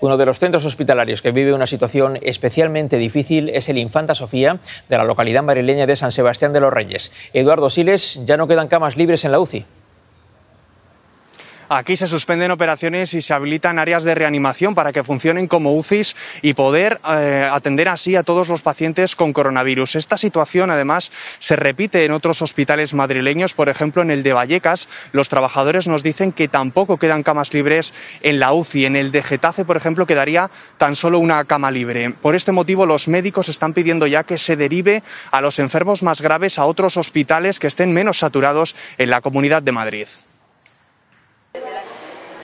Uno de los centros hospitalarios que vive una situación especialmente difícil es el Infanta Sofía de la localidad marileña de San Sebastián de los Reyes. Eduardo Siles, ya no quedan camas libres en la UCI. Aquí se suspenden operaciones y se habilitan áreas de reanimación para que funcionen como UCIs y poder eh, atender así a todos los pacientes con coronavirus. Esta situación, además, se repite en otros hospitales madrileños, por ejemplo, en el de Vallecas. Los trabajadores nos dicen que tampoco quedan camas libres en la UCI. En el de Getafe, por ejemplo, quedaría tan solo una cama libre. Por este motivo, los médicos están pidiendo ya que se derive a los enfermos más graves a otros hospitales que estén menos saturados en la Comunidad de Madrid.